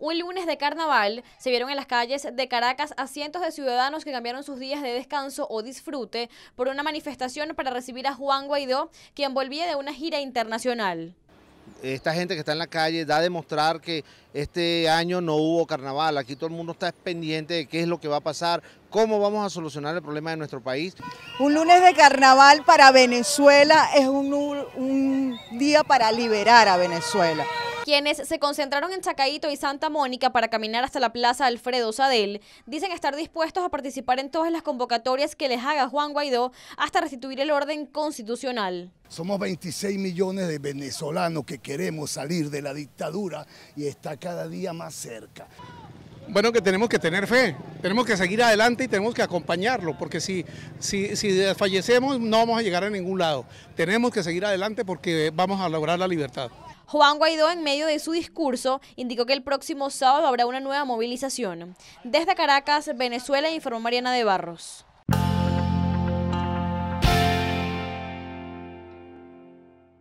Un lunes de carnaval se vieron en las calles de Caracas a cientos de ciudadanos que cambiaron sus días de descanso o disfrute por una manifestación para recibir a Juan Guaidó, quien volvía de una gira internacional esta gente que está en la calle da a demostrar que este año no hubo carnaval. Aquí todo el mundo está pendiente de qué es lo que va a pasar, cómo vamos a solucionar el problema de nuestro país. Un lunes de carnaval para Venezuela es un, día para liberar a Venezuela. Quienes se concentraron en chacaíto y Santa Mónica para caminar hasta la Plaza Alfredo Sadel dicen estar dispuestos a participar en todas las convocatorias que les haga Juan Guaidó hasta restituir el orden constitucional. Somos 26 millones de venezolanos que queremos salir de la dictadura y está cada día más cerca. Bueno, que tenemos que tener fe, tenemos que seguir adelante y tenemos que acompañarlo, porque si, si, no vamos a llegar a ningún lado. Tenemos que seguir adelante porque vamos a lograr la libertad. Juan Guaidó, en medio de su discurso, indicó que el próximo sábado habrá una nueva movilización. Desde Caracas, Venezuela, informó Mariana de Barros.